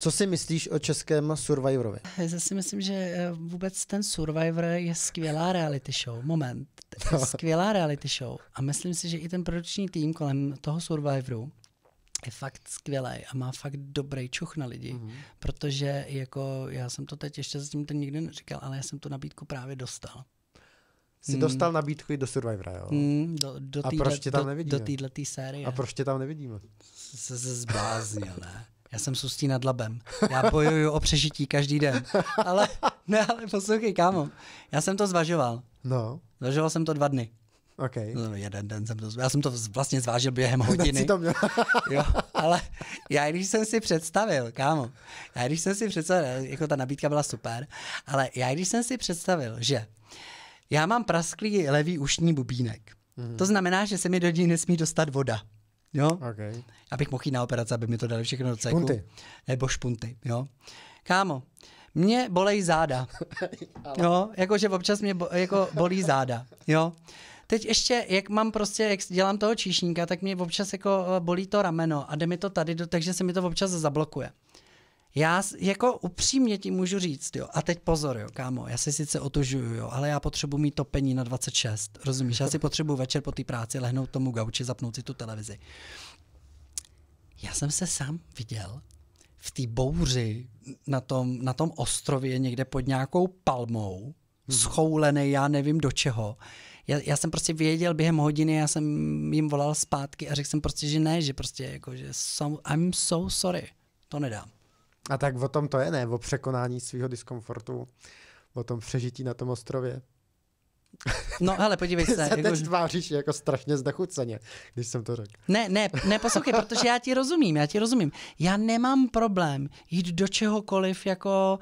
Co si myslíš o českém Survivorovi? Já si myslím, že eh, vůbec ten Survivor je skvělá reality show. Moment. Skvělá reality show. A myslím si, že i ten produční tým kolem toho Survivoru je fakt skvělý a má fakt dobrý čuch na lidi, mm-hmm. protože jako já jsem to teď ještě zatím to nikdy neříkal, ale já jsem tu nabídku právě dostal. Jsi mm. dostal nabídku i do Survivora, jo? Mm, do, do a proč tě tam nevidíme? Do, do téhle série. A proč tě tam nevidíme? Se zbláznil, ne? Já jsem sustý nad labem. Já bojuju o přežití každý den. Ale, ne, ale poslouchej, kámo. Já jsem to zvažoval. No. Zvažoval jsem to dva dny. Okay. No, jeden den jsem to, já jsem to vlastně zvážil během hodiny. to měl. jo, ale já když jsem si představil, kámo, já když jsem si představil, jako ta nabídka byla super, ale já když jsem si představil, že já mám prasklý levý ušní bubínek, mm. to znamená, že se mi do ní nesmí dostat voda jo? Okay. Abych mohl jít na operaci, aby mi to dali všechno do ceku. Špunty. Nebo špunty, jo. Kámo, mě bolej záda. jo, jakože občas mě bo, jako bolí záda, jo. Teď ještě, jak mám prostě, jak dělám toho číšníka, tak mě občas jako eh, bolí to rameno a jde mi to tady, do, takže se mi to občas zablokuje já jako upřímně ti můžu říct, jo, a teď pozor, jo, kámo, já se sice otužuju, jo, ale já potřebuji mít topení na 26, rozumíš? Já si potřebuji večer po té práci lehnout tomu gauči, zapnout si tu televizi. Já jsem se sám viděl v té bouři na tom, na tom ostrově někde pod nějakou palmou, mhm. schoulený, já nevím do čeho. Já, já jsem prostě věděl během hodiny, já jsem jim volal zpátky a řekl jsem prostě, že ne, že prostě jako, že some, I'm so sorry, to nedám. A tak o tom to je, ne? O překonání svého diskomfortu, o tom přežití na tom ostrově. No ale podívej se. Jako se teď jako... tváříš jako strašně zdechuceně, když jsem to řekl. Ne, ne, ne, poslouchej, protože já ti rozumím, já ti rozumím. Já nemám problém jít do čehokoliv jako...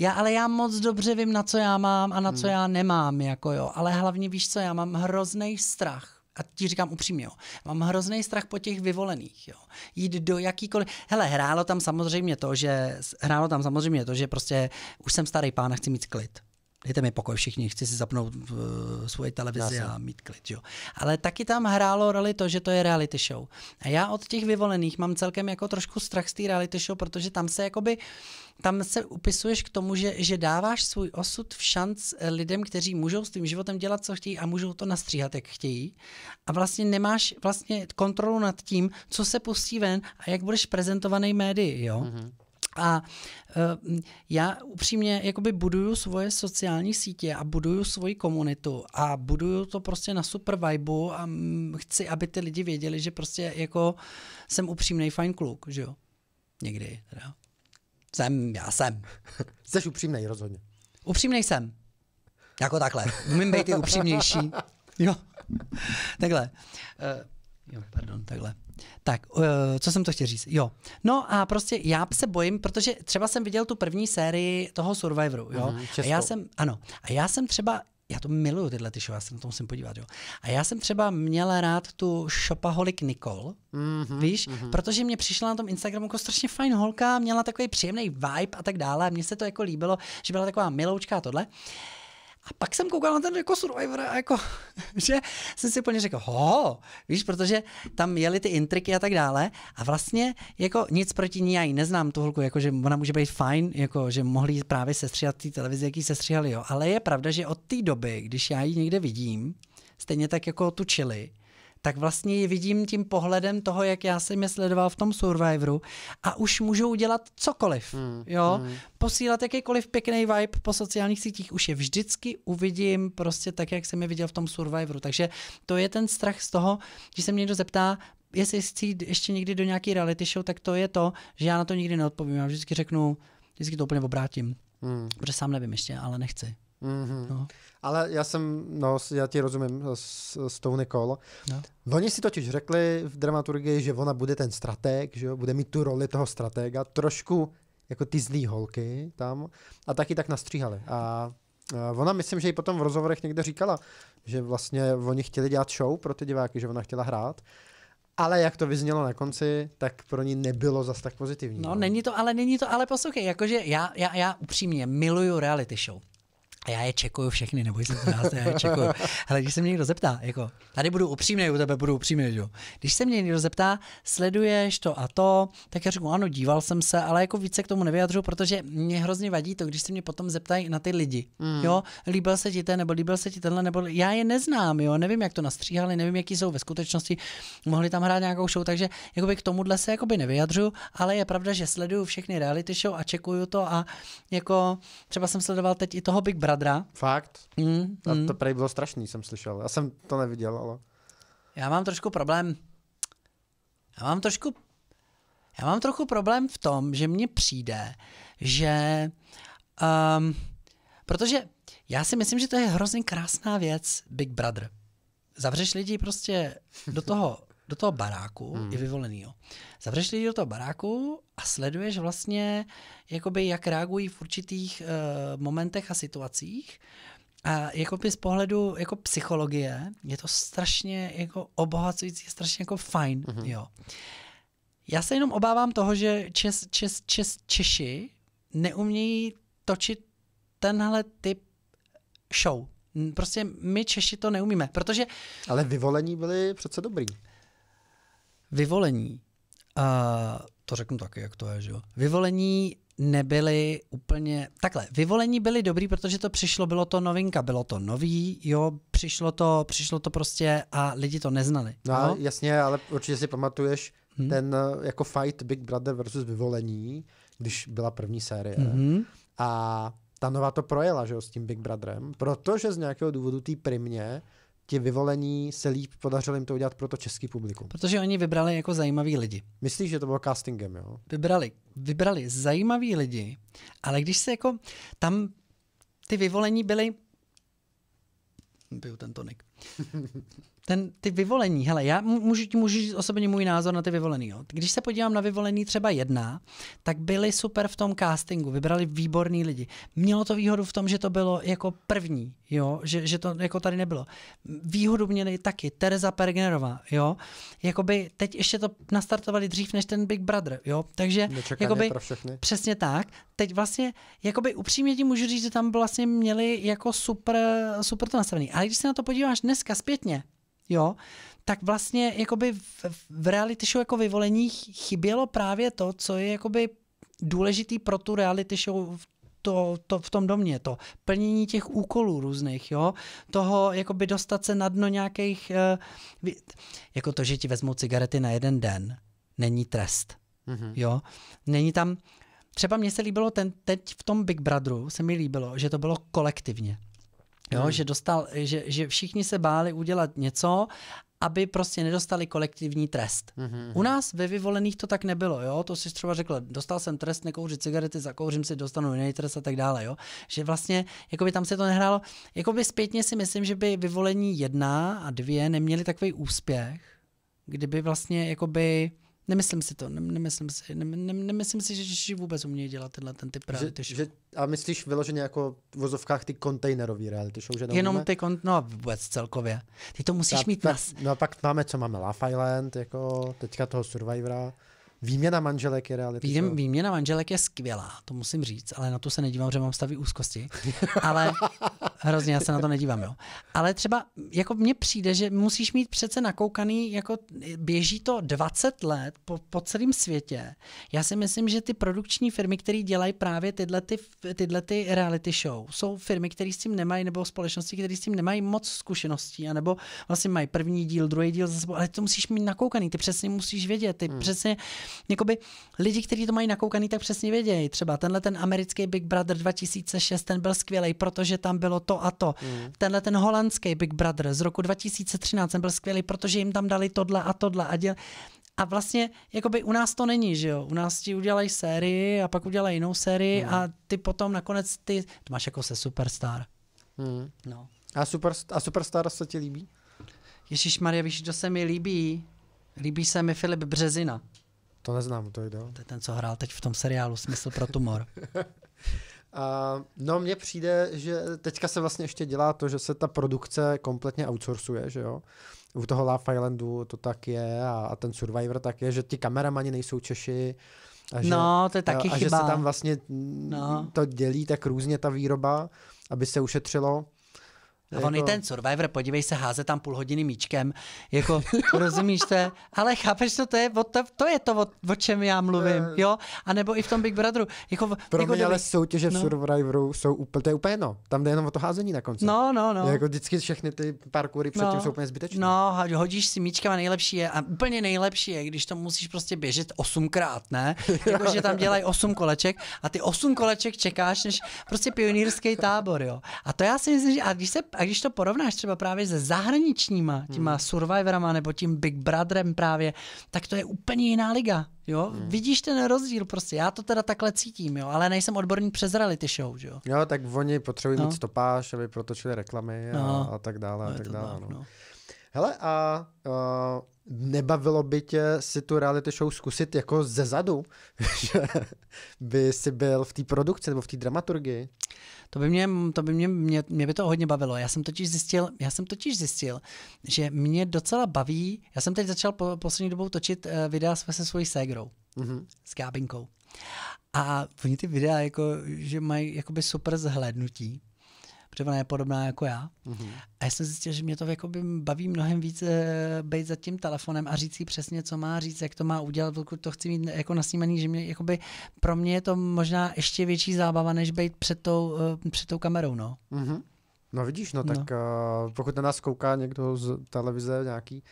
Já, ale já moc dobře vím, na co já mám a na co hmm. já nemám, jako jo. Ale hlavně víš co, já mám hrozný strach a ti říkám upřímně, jo, mám hrozný strach po těch vyvolených, jo. Jít do jakýkoliv, hele, hrálo tam samozřejmě to, že, hrálo tam samozřejmě to, že prostě už jsem starý pán a chci mít klid dejte mi pokoj všichni, chci si zapnout uh, svoji televizi a mít klid. Jo. Ale taky tam hrálo roli to, že to je reality show. A já od těch vyvolených mám celkem jako trošku strach z té reality show, protože tam se jakoby tam se upisuješ k tomu, že, že dáváš svůj osud v šanc eh, lidem, kteří můžou s tím životem dělat, co chtějí a můžou to nastříhat, jak chtějí. A vlastně nemáš vlastně kontrolu nad tím, co se pustí ven a jak budeš prezentovaný médii. Jo? Mm-hmm. A uh, já upřímně jakoby buduju svoje sociální sítě a buduju svoji komunitu a buduju to prostě na super vibe a mm, chci, aby ty lidi věděli, že prostě jako jsem upřímný fajn kluk, že jo? Někdy teda. Jsem, já jsem. Jsi upřímný rozhodně. Upřímný jsem. Jako takhle. Umím být i upřímnější. Jo. takhle. Uh, jo, pardon, takhle tak, uh, co jsem to chtěl říct? Jo. No a prostě já se bojím, protože třeba jsem viděl tu první sérii toho Survivoru, jo. Aha, mhm, a já jsem, ano, a já jsem třeba já to miluju tyhle ty show, já se na to musím podívat, jo. A já jsem třeba měl rád tu Shopaholic Nicole, mm-hmm, víš, mm-hmm. protože mě přišla na tom Instagramu jako strašně fajn holka, měla takový příjemný vibe a tak dále, a mně se to jako líbilo, že byla taková miloučka a tohle. Uh, a pak jsem koukal na ten jako Survivor a jako, že jsem si úplně řekl, ho, víš, protože tam jeli ty intriky a tak dále a vlastně jako nic proti ní, já ji neznám tu holku, jako že ona může být fajn, jako že mohli právě sestříhat ty televize, jaký sestříhali, jo, ale je pravda, že od té doby, když já ji někde vidím, stejně tak jako tu čili, tak vlastně ji vidím tím pohledem toho, jak já jsem je sledoval v tom Survivoru a už můžou dělat cokoliv, mm, jo. Mm. Posílat jakýkoliv pěkný vibe po sociálních sítích, už je vždycky uvidím prostě tak, jak jsem je viděl v tom Survivoru. Takže to je ten strach z toho, když se mě někdo zeptá, jestli chci ještě někdy do nějaký reality show, tak to je to, že já na to nikdy neodpovím. Já vždycky řeknu, vždycky to úplně obrátím. Hmm. Protože sám nevím ještě, ale nechci. Mm-hmm. No. Ale já jsem, no, já ti rozumím no, s, s tou Nikol. No. Oni si totiž řekli v dramaturgii, že ona bude ten strateg, že jo, bude mít tu roli toho stratega, trošku jako ty zlý holky tam a taky tak nastříhali. A Ona, myslím, že i potom v rozhovorech někde říkala, že vlastně oni chtěli dělat show pro ty diváky, že ona chtěla hrát. Ale jak to vyznělo na konci, tak pro ní nebylo zas tak pozitivní. No, no. není to, ale není to, ale poslouchej, jakože já, já, já upřímně miluju reality show. A já je čekuju všechny, nebo se to nás, já je čekuju. Ale když se mě někdo zeptá, jako, tady budu upřímný, u tebe budu upřímný, jo. Když se mě někdo zeptá, sleduješ to a to, tak já řeknu, ano, díval jsem se, ale jako více k tomu nevyjadřu, protože mě hrozně vadí to, když se mě potom zeptají na ty lidi. Mm. Jo, líbil se ti ten, nebo líbil se ti tenhle, nebo já je neznám, jo, nevím, jak to nastříhali, nevím, jaký jsou ve skutečnosti, mohli tam hrát nějakou show, takže jakoby k tomuhle se jakoby nevyjadřu, ale je pravda, že sleduju všechny reality show a čekuju to a jako třeba jsem sledoval teď i toho Big Brother Radra. Fakt? Mm, a mm. to prej bylo strašný, jsem slyšel. Já jsem to neviděl, ale... Já mám trošku problém... Já mám trošku... Já mám trochu problém v tom, že mně přijde, že... Um, protože já si myslím, že to je hrozně krásná věc Big Brother. Zavřeš lidi prostě do toho do toho baráku, hmm. i vyvolenýho. Zavřeš lidi do toho baráku a sleduješ vlastně, jakoby, jak reagují v určitých uh, momentech a situacích. A jako z pohledu jako psychologie je to strašně jako obohacující, strašně jako fajn. Mm-hmm. Jo. Já se jenom obávám toho, že Čes, Čes, Čes, Češi neumějí točit tenhle typ show. Prostě my Češi to neumíme, protože... Ale vyvolení byli přece dobrý vyvolení, uh, to řeknu taky, jak to je, že jo, vyvolení nebyli úplně, takhle, vyvolení byli dobrý, protože to přišlo, bylo to novinka, bylo to nový, jo, přišlo to, přišlo to prostě a lidi to neznali. No, no? jasně, ale určitě si pamatuješ hmm. ten eh, jako fight Big Brother versus vyvolení, když byla první série. Hmm. A ta nová to projela, že jo, s tím Big Brotherem, protože z nějakého důvodu té primě ti vyvolení se líp podařilo jim to udělat pro to český publikum. Protože oni vybrali jako zajímavý lidi. Myslíš, že to bylo castingem, jo? Vybrali, vybrali zajímavý lidi, ale když se jako tam ty vyvolení byly... Piju ten tonik. ten, ty vyvolení, hele, já můžu, ti můžu říct osobně můj názor na ty vyvolený. Jo. Když se podívám na vyvolený třeba jedna, tak byli super v tom castingu, vybrali výborný lidi. Mělo to výhodu v tom, že to bylo jako první, jo, že, že to jako tady nebylo. Výhodu měli taky Teresa Pergnerová, jo. Jakoby teď ještě to nastartovali dřív než ten Big Brother, jo. Takže Nečekaně jakoby, pro všechny. přesně tak. Teď vlastně, jakoby upřímně ti můžu říct, že tam vlastně měli jako super, super to nastavený. Ale když se na to podíváš dneska zpětně, jo, tak vlastně jakoby v, v reality show jako vyvolení chybělo právě to, co je jakoby důležitý pro tu reality show v to, to v tom domě, to plnění těch úkolů různých, jo, toho jakoby dostat se na dno nějakých, uh, jako to, že ti vezmou cigarety na jeden den, není trest, mm-hmm. jo, není tam, třeba mně se líbilo ten, teď v tom Big Brotheru, se mi líbilo, že to bylo kolektivně, Jo, hmm. že, dostal, že, že všichni se báli udělat něco aby prostě nedostali kolektivní trest. hmm, hmm, hmm. U nás ve vyvolených to tak nebylo, jo, to si třeba řekl, dostal jsem trest, nekouřit cigarety, zakouřím si, dostanu jiný trest a tak dále, jo, že vlastně, jakoby tam se to nehrálo, Jakoby zpětně si myslím, že by vyvolení jedna a dvě neměli takový úspěch, kdyby vlastně, jako by Nemyslím si to, nemyslím si, nem, nem, nemyslím si, že Češi vůbec umějí dělat tenhle ten typ reality že, show. Že, a myslíš vyloženě jako v vozovkách ty kontejnerový reality show, že Jenom ty, kon, no vůbec celkově. Ty to musíš a, mít ta, nas... No a pak máme, co máme, Love Island, jako teďka toho Survivora. Výměna manželek je reality Vím, show. Výměna manželek je skvělá, to musím říct, ale na to se nedívám, že mám stavy úzkosti. Ale hrozně, já se na to nedívám, jo. Ale třeba, jako mně přijde, že musíš mít přece nakoukaný, jako běží to 20 let po, po celém světě. Já si myslím, že ty produkční firmy, které dělají právě tyhle, ty, tyhle ty reality show, jsou firmy, které s tím nemají, nebo společnosti, které s tím nemají moc zkušeností, anebo vlastně mají první díl, druhý díl za sebou, ale to musíš mít nakoukaný, ty přesně musíš vědět, ty hmm. přesně, jakoby lidi, kteří to mají nakoukaný, tak přesně vědějí. Třeba tenhle ten americký Big Brother 2006, ten byl skvělý, protože tam bylo to a to. Mm. Tenhle ten holandský Big Brother z roku 2013 byl skvělý, protože jim tam dali tohle a tohle a děl... A vlastně jakoby u nás to není, že jo? U nás ti udělají sérii a pak udělají jinou sérii hmm. a ty potom nakonec ty, ty máš jako se superstar. Hmm. No. A, super, a superstar se ti líbí? Ježíš Maria, víš, kdo se mi líbí? Líbí se mi Filip Březina. To neznám, to je To je ten, co hrál teď v tom seriálu Smysl pro tumor. no mně přijde, že teďka se vlastně ještě dělá to, že se ta produkce kompletně outsourcuje, že jo. U toho Love Islandu to tak je a, a ten Survivor tak je, že ti kameramani nejsou Češi. A že, no, to je taky a, chyba. A že se tam vlastně no. to dělí tak různě ta výroba, aby se ušetřilo. A jako... i ten Survivor, podívej se, háze tam půl hodiny míčkem, jako, rozumíš to? Ale chápeš, co to je? O to, to je to, o, o čem já mluvím, eh. jo? A nebo i v tom Big Brotheru. Jako, Pro jako mě ale ale soutěže no. v Survivoru jsou úplně, to je úplně no. Tam jde jenom o to házení na konci. No, no, no. Jako vždycky všechny ty parkoury předtím no. jsou úplně zbytečné. No, hodíš si míčkem a nejlepší je, a úplně nejlepší je, když to musíš prostě běžet osmkrát, ne? Jako, že tam dělají osm koleček a ty osm koleček čekáš, než prostě pionýrský tábor, jo? A to já si myslím, že a když se a když to porovnáš třeba právě se zahraničníma, těma hmm. Survivorama nebo tím Big Brotherem právě, tak to je úplně jiná liga. Jo, hmm. vidíš ten rozdíl prostě, já to teda takhle cítím, jo, ale nejsem odborník přes reality show, jo. Jo, tak oni potřebují no. mít stopáž, aby protočili reklamy a, no. a tak dále no, a tak dále, tak, no. no. Hele, a a nebavilo by tě si tu reality show zkusit jako ze zadu, že by si byl v té produkci nebo v té dramaturgii? To by, mě, to by mě, mě, mě by to hodně bavilo. Já jsem totiž zjistil, já jsem totiž zjistil, že mě docela baví, já jsem teď začal po, poslední dobou točit uh, videa se svojí ségrou, mm-hmm. s Gábinkou. A oni ty videa, jako, že mají jakoby super zhlédnutí protože ona je podobná jako já. Mm-hmm. A já jsem zjistil, že mě to jakoby baví mnohem víc e, být za tím telefonem a říct si přesně, co má říct, jak to má udělat, pokud to chci mít jako nasnímaný, že mě, jakoby, pro mě je to možná ještě větší zábava, než být před tou, e, před tou kamerou. No. Mm-hmm. No vidíš, no tak no. Uh, pokud na nás kouká někdo z televize nějaký,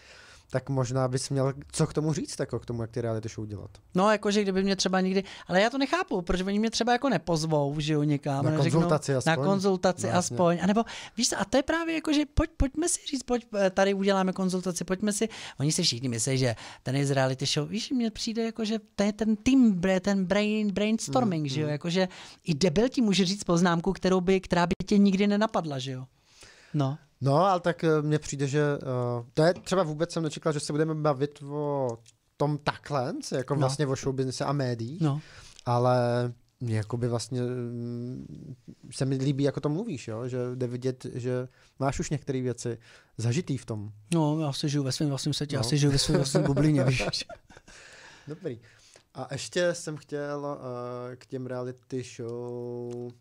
tak možná bys měl co k tomu říct, jako k tomu, jak ty reality show udělat. No, jakože kdyby mě třeba někdy, ale já to nechápu, proč oni mě třeba jako nepozvou, že jo, někam. Na konzultaci řeknou, aspoň. Na konzultaci no, aspoň. A nebo, víš, a to je právě jako, že pojď, pojďme si říct, pojď, eh, tady uděláme konzultaci, pojďme si, oni si všichni myslí, že ten je z reality show, víš, mně přijde jako, že to je ten tým, ten brain, brainstorming, mm, že jo, mm. jakože i debil ti může říct poznámku, kterou by, která by tě nikdy nenapadla, že jo. No. No, ale tak eh, mně přijde, že uh, to je třeba vůbec jsem nečekal, že se budeme bavit o tom takhle, jako no. vlastně no. o showbiznise a médiích, no. ale jakoby vlastně mm, se mi líbí, jako to mluvíš, jo? že jde vidět, že máš už některé věci zažitý v tom. No, já si žiju ve svém vlastním světě, no. já si žiju ve svém vlastním bublině, víš. Dobrý. A ještě jsem chtěl uh, k těm reality show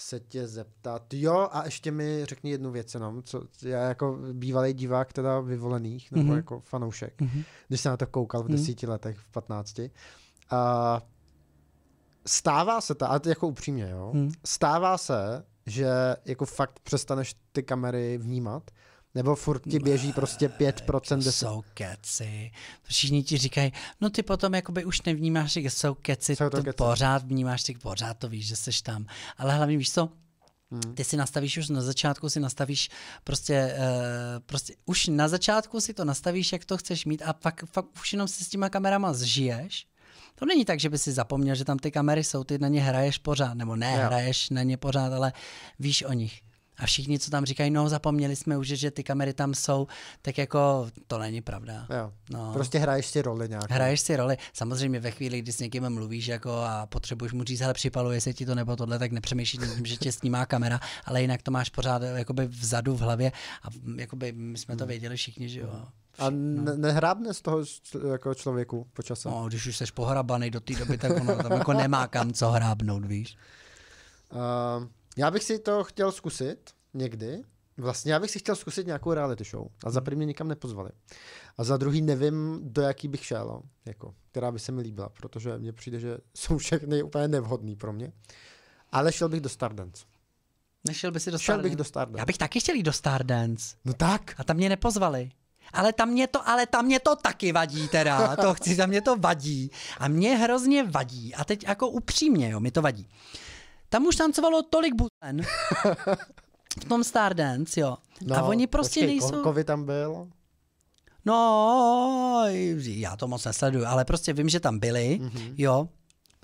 se tě zeptat, jo, a ještě mi řekni jednu věc jenom, co já jako bývalý divák teda vyvolených, nebo mm-hmm. jako fanoušek, mm-hmm. když jsem na to koukal v mhm. desíti mm-hmm. letech, v patnácti, a stává se to, a to jako upřímně, jo, mm. stává se, že jako fakt přestaneš ty kamery vnímat, nebo furt ti běží prostě 5%. Des... Jsou keci. Všichni ti říkají, no ty potom jakoby už nevnímáš, že jsou keci, jsou to ty keci. pořád vnímáš, ty pořád to víš, že jsi tam. Ale hlavně víš co, Hmm. Ty si nastavíš už na začátku, si nastavíš prostě, uh, prostě už na začátku si to nastavíš, jak to chceš mít a pak, pak už jenom se s těma kamerama zžiješ. To není tak, že by si zapomněl, že tam ty kamery jsou, ty na ně hraješ pořád, nebo ne, jo. hraješ na ně pořád, ale víš o nich. A všichni, co tam říkají, no zapomněli jsme už, že ty kamery tam jsou, tak jako to není pravda. Jo. No. Prostě hraješ si roli nějak. Hraješ si roli. Samozřejmě ve chvíli, kdy s někým mluvíš jako a potřebuješ mu říct, ale připaluje se ti to nebo tohle, tak nepřemýšlíš tím, že tě snímá kamera, ale jinak to máš pořád jakoby vzadu v hlavě a jakoby my jsme to hmm. věděli všichni, že jo. A no. ne- nehrábne z toho čl- jako člověku po No, když už jsi pohrabaný do té doby, tak ono tam jako nemá kam co hrábnout, víš. Uh, Já bych si to chtěl zkusit někdy. Vlastně já bych si chtěl zkusit nějakou reality show. A za hmm. první mě nikam nepozvali. A za druhý nevím, do jaký bych šel, no, jako, která by se mi líbila, protože mně přijde, že jsou všechny úplně nevhodný pro mě. Ale šel bych do Stardance. Nešel by si do Šel Stardance. bych do Stardance. Já bych taky chtěl jít do Stardance. No tak. A tam mě nepozvali. Ale tam mě to, ale tam mě to taky vadí teda, to chci, tam mě to vadí. A mě hrozně vadí, a teď jako upřímně, jo, mi to vadí. Tam už tancovalo tolik buten. v tom Stardance, jo. No, a oni prostě počkej, nejsou... Kovy tam byl? No, já to moc nesleduju, ale prostě vím, že tam byli, mm-hmm. jo.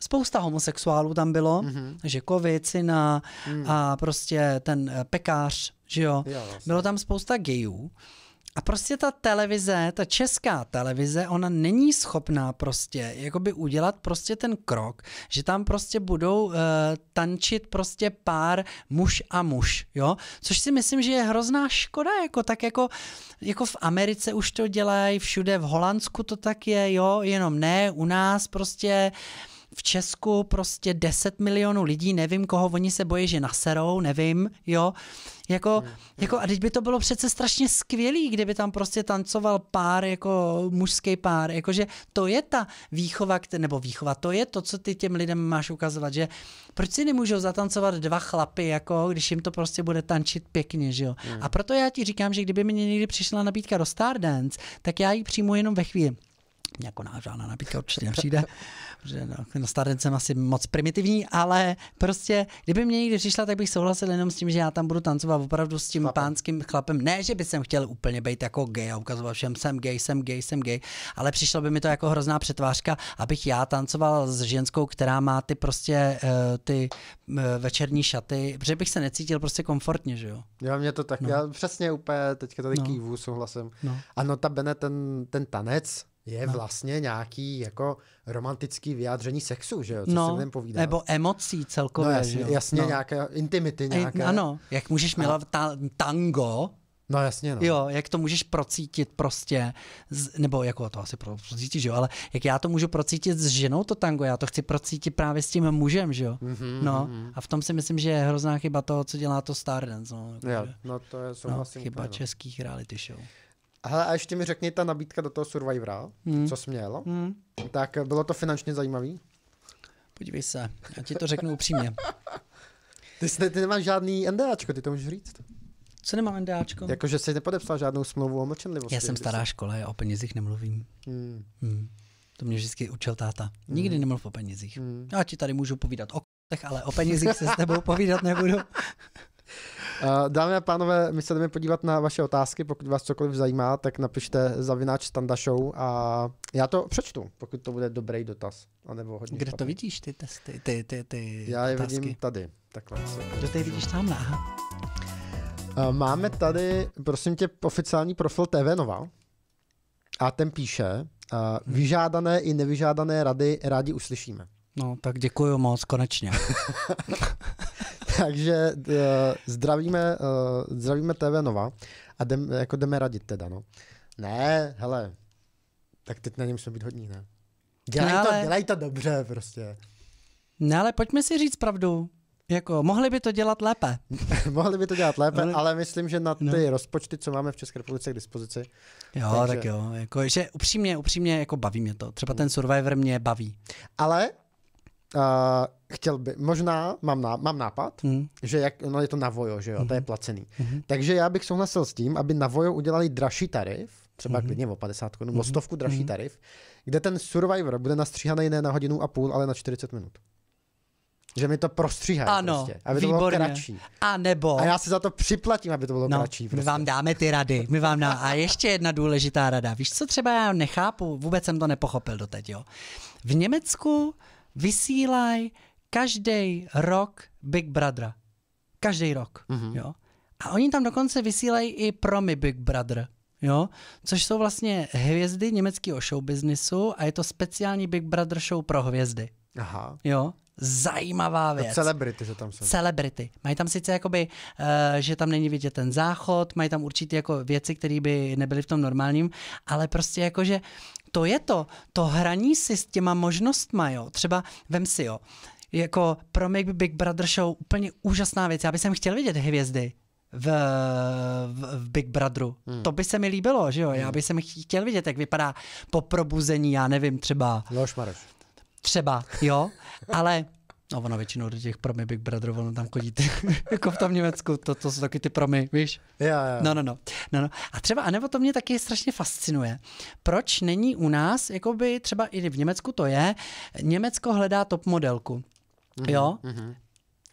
Spousta homosexuálů tam bylo, mm-hmm. že Kovic, Cina mm. a prostě ten eh, pekář, že jo. jo vlastně. Bylo tam spousta gejů. A prostě ta televize, ta česká televize, ona není schopná prostě jakoby udělat prostě ten krok, že tam prostě budou uh, tančit prostě pár muž a muž, jo? Což si myslím, že je hrozná škoda, jako tak jako, jako v Americe už to dělají, všude v Holandsku to tak je, jo? Jenom ne, u nás prostě uh, v Česku prostě 10 milionů lidí, nevím, koho oni se bojí, že naserou, nevím, jo. Jako, hmm, hmm. jako, a teď by to bylo přece strašně skvělý, kdyby tam prostě tancoval pár, jako mužský pár. Jakože to je ta výchova, nebo výchova, to je to, co ty těm lidem máš ukazovat, že proč si nemůžou zatancovat dva chlapy, jako když jim to prostě bude tančit pěkně, že jo. Hmm. A proto já ti říkám, že kdyby mi někdy přišla nabídka do Stardance, tak já ji přijmu jenom ve chvíli jako náš Žána nabídka určitě přijde, protože no, na starence jsem asi moc primitivní, ale prostě, kdyby mě někdy přišla, tak bych souhlasil jenom s tím, že já tam budu tancovat opravdu s tím chlapem. pánským chlapem. Ne, že by jsem chtěl úplně být jako gay a ukazovat všem, jsem gay, jsem gay, jsem gay, ale přišlo by mi to jako hrozná přetvářka, abych já tancoval s ženskou, která má ty prostě uh, ty uh, večerní šaty, protože bych se necítil prostě komfortně, že jo. Já mě to tak, no. já přesně úplně teďka tady no. kývu, souhlasím. No. Ano, ta Bene, ten, ten tanec, je no. vlastně nějaký jako romantický vyjádření sexu, že jo? Co no, si povídat? nebo emocí celkově. No jasně, jasně no. nějaké intimity nějaké. E, ano, jak můžeš milovat ta, tango, No jasně, no. Jo, jak to můžeš procítit prostě, z, nebo jako to asi procítíš, jo, ale jak já to můžu procítit s ženou to tango, já to chci procítit právě s tím mužem, že jo. Mm-hmm, no mm-hmm. a v tom si myslím, že je hrozná chyba toho, co dělá to Stardance. No, jako, no to je no, souhlasím. No, chyba úplně, no. českých reality show. Hele, a ještě mi řekni, ta nabídka do toho Survivora, hmm. co jsi měl, hmm. tak bylo to finančně zajímavý? Podívej se, já ti to řeknu upřímně. ty, jsi, ty nemáš žádný NDAčko, ty to můžeš říct. Co nemám NDAčko? Jakože jsi nepodepsal žádnou smlouvu o mlčenlivosti. Já jsem stará škola, já o penězích nemluvím. Hmm. Hmm. To mě vždycky učil táta. Nikdy hmm. nemluv o penězích. Hmm. Já ti tady můžu povídat o k***ech, ale o penězích se s tebou povídat nebudu. Eh, dámy a pánové, my se jdeme podívat na vaše otázky, pokud vás cokoliv zajímá, tak napište zavináč Standa Show a já to přečtu, pokud to bude dobrý dotaz, anebo hodně Kde špatný. to vidíš, ty testy, ty, ty, ty Já je otázky. vidím tady, takhle. Kde ty vidíš tam, aha. Eh, máme tady, prosím tě, oficiální profil TV Nova a ten píše, eh, mhm. vyžádané i nevyžádané rady rádi uslyšíme. No, tak děkuji moc, konečně. Takže uh, zdravíme, uh, zdravíme TV Nova a jdem, jako jdeme radit teda, no. Ne, hele, tak teď na něm musíme být hodní, ne? Dělej, no, ale... to, dělej to dobře prostě. Ne, no, ale pojďme si říct pravdu. Jako, mohli by to dělat lépe. mohli by to dělat lépe, ale, ale myslím, že na no. ty no. rozpočty, co máme v České republice k dispozici. Jo, takže... tak jo. Jako, že upřímně, upřímně, jako baví mě to. Třeba ten hmm. Survivor mě baví. Ale Uh, chtěl by, možná mám, ná, mám nápad, mm. že jak, no je to na Vojo, že jo, mm. to je hmm. placený. Mm. Takže já bych souhlasil s tím, aby na Vojo udělali dražší tarif, třeba mm. klidně o 50 korun, mm. o stovku dražší mm. tarif, kde ten Survivor bude nastříhaný ne na hodinu a půl, ale na 40 minut. Že mi to prostříhají ano, prostě, aby výborně. to bylo kratší. A nebo... A já si za to připlatím, aby to bylo no, kratší. Prostě. My vám dáme ty rady. My vám dá... A ještě jedna důležitá rada. Víš, co třeba já nechápu? Vůbec jsem to nepochopil doteď, jo. V Německu vysílají každý rok Big Brothera. Každý rok. Mm-hmm. Jo? A oni tam dokonce vysílají i promy Big Brother. Jo? Což jsou vlastně hvězdy německého showbiznisu a je to speciální Big Brother show pro hvězdy. Aha. Jo? zajímavá věc. A celebrity, že tam jsou. Celebrity. Mají tam sice jakoby, uh, že tam není vidět ten záchod, mají tam určitě jako věci, které by nebyly v tom normálním, ale prostě jako, že to je to, to hraní si s těma možnostma, jo. Třeba vem si, jo, jako pro mě Big Brother show úplně úžasná věc. Já bych sem chtěl vidět hvězdy v, v, v Big Brotheru. Hmm. To by se mi líbilo, že jo? Hmm. Já bych sem chtěl vidět, jak vypadá po probuzení, já nevím, třeba... Loš Třeba, jo, ale No ona většinou do těch promy Big Brother, ono tam chodí ty, jako v tom Německu, to, to jsou taky ty promy, víš? Já, já. No, no, no, no, no. A třeba, anebo to mě taky strašně fascinuje, proč není u nás, jako by třeba i v Německu to je, Německo hledá top modelku. Mm-hmm. Jo, mm-hmm.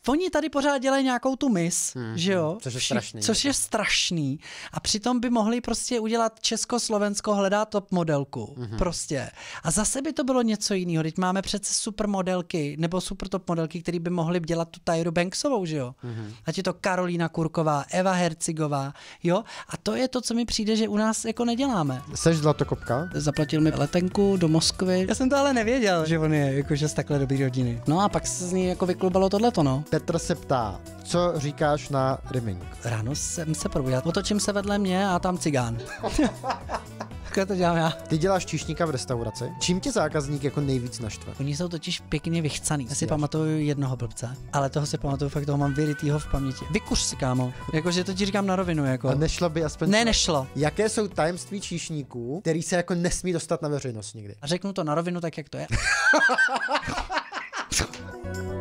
Oni tady pořád dělají nějakou tu mis, hmm, že jo? Což je strašný. Což jako. je strašný. A přitom by mohli prostě udělat Česko-Slovensko hledá top modelku. Hmm. Prostě. A zase by to bylo něco jiného. Teď máme přece super modelky, nebo super top modelky, které by mohly dělat tu Tyru Banksovou, že jo? Hmm. Ať je to Karolína Kurková, Eva Hercigová, jo? A to je to, co mi přijde, že u nás jako neděláme. Seš zlatokopka? Zaplatil mi letenku do Moskvy. Já jsem to ale nevěděl, že on je jakože z takhle dobrý rodiny. No a pak se z ní jako vyklubalo tohleto, no. Petr se ptá, co říkáš na rimming? Ráno jsem se probudil, otočím se vedle mě a tam cigán. Takhle to dělám já. Ty děláš čišníka v restauraci. Čím tě zákazník jako nejvíc naštve? Oni jsou totiž pěkně vychcaný. Já si pamatuju jednoho blbce, ale toho si pamatuju, fakt toho mám vyrytýho v paměti. Vykuš si, kámo. Jakože to ti říkám na rovinu. Jako. A nešlo by aspoň. Ne, nešlo. Jaké jsou tajemství číšníků, který se jako nesmí dostat na veřejnost nikdy? A řeknu to na rovinu tak, jak to je.